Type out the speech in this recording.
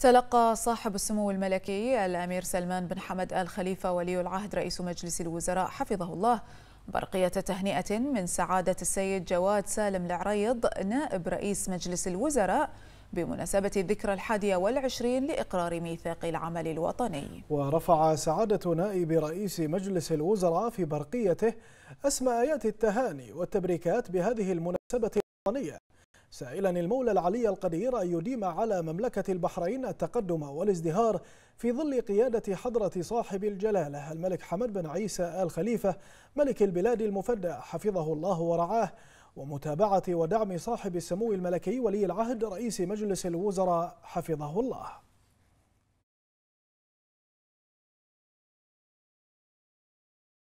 تلقى صاحب السمو الملكي الأمير سلمان بن حمد آل خليفة ولي العهد رئيس مجلس الوزراء حفظه الله برقية تهنئة من سعادة السيد جواد سالم العريض نائب رئيس مجلس الوزراء بمناسبة الذكرى الحادية والعشرين لإقرار ميثاق العمل الوطني ورفع سعادة نائب رئيس مجلس الوزراء في برقيته أسماء آيات التهاني والتبريكات بهذه المناسبة الوطنية سائلا المولى العلي القدير أن يديم على مملكة البحرين التقدم والازدهار في ظل قيادة حضرة صاحب الجلالة الملك حمد بن عيسى آل خليفة ملك البلاد المفدى حفظه الله ورعاه ومتابعة ودعم صاحب السمو الملكي ولي العهد رئيس مجلس الوزراء حفظه الله